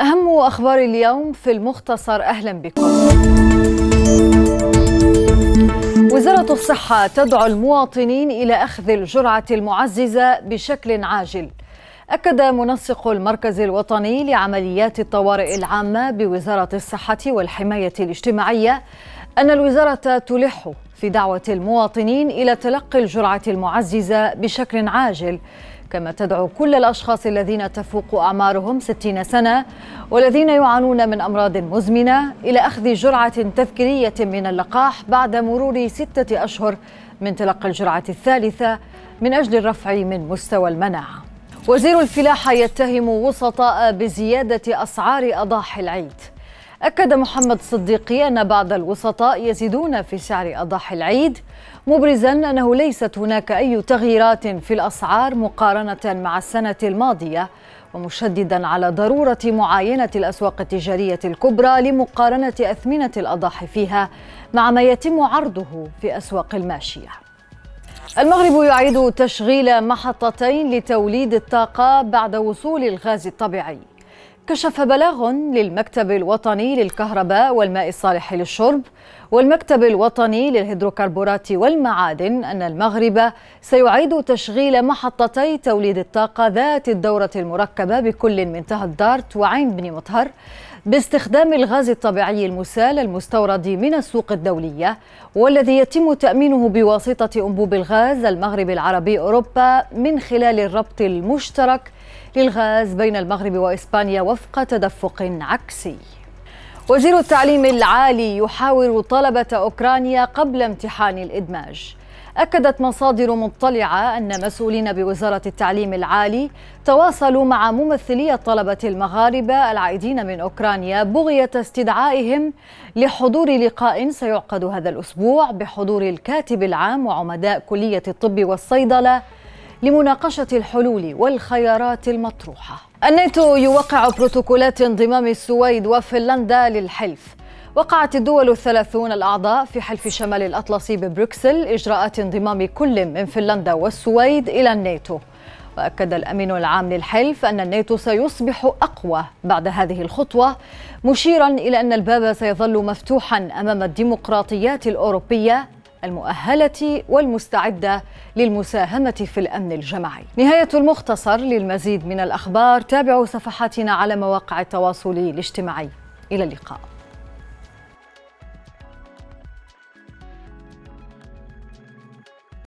أهم أخبار اليوم في المختصر أهلا بكم وزارة الصحة تدعو المواطنين إلى أخذ الجرعة المعززة بشكل عاجل أكد منسق المركز الوطني لعمليات الطوارئ العامة بوزارة الصحة والحماية الاجتماعية أن الوزارة تلح في دعوة المواطنين إلى تلقي الجرعة المعززة بشكل عاجل كما تدعو كل الأشخاص الذين تفوق أعمارهم 60 سنة والذين يعانون من أمراض مزمنة إلى أخذ جرعة تذكيرية من اللقاح بعد مرور ستة أشهر من تلقي الجرعة الثالثة من أجل الرفع من مستوى المناعة وزير الفلاحة يتهم وسطاء بزيادة أسعار أضاحي العيد أكد محمد صديقي أن بعض الوسطاء يزيدون في سعر أضاحي العيد مبرزا أنه ليست هناك أي تغييرات في الأسعار مقارنة مع السنة الماضية ومشددا على ضرورة معاينة الأسواق التجارية الكبرى لمقارنة أثمنة الأضاحي فيها مع ما يتم عرضه في أسواق الماشية المغرب يعيد تشغيل محطتين لتوليد الطاقة بعد وصول الغاز الطبيعي كشف بلاغ للمكتب الوطني للكهرباء والماء الصالح للشرب والمكتب الوطني للهيدروكربورات والمعادن أن المغرب سيعيد تشغيل محطتي توليد الطاقة ذات الدورة المركبة بكل من تهدارت دارت وعين بن مطهر باستخدام الغاز الطبيعي المسال المستورد من السوق الدولية والذي يتم تأمينه بواسطة أنبوب الغاز المغرب العربي أوروبا من خلال الربط المشترك للغاز بين المغرب وإسبانيا وفق تدفق عكسي وزير التعليم العالي يحاور طلبة أوكرانيا قبل امتحان الإدماج أكدت مصادر مطلعة أن مسؤولين بوزارة التعليم العالي تواصلوا مع ممثلي الطلبة المغاربة العائدين من أوكرانيا بغية استدعائهم لحضور لقاء سيعقد هذا الأسبوع بحضور الكاتب العام وعمداء كلية الطب والصيدلة لمناقشة الحلول والخيارات المطروحة الناتو يوقع بروتوكولات انضمام السويد وفنلندا للحلف وقعت الدول الثلاثون الأعضاء في حلف شمال الأطلسي ببروكسل إجراءات انضمام كل من فنلندا والسويد إلى الناتو وأكد الأمين العام للحلف أن الناتو سيصبح أقوى بعد هذه الخطوة مشيرا إلى أن الباب سيظل مفتوحا أمام الديمقراطيات الأوروبية المؤهلة والمستعدة للمساهمة في الأمن الجماعي نهاية المختصر للمزيد من الأخبار تابعوا صفحاتنا على مواقع التواصل الاجتماعي إلى اللقاء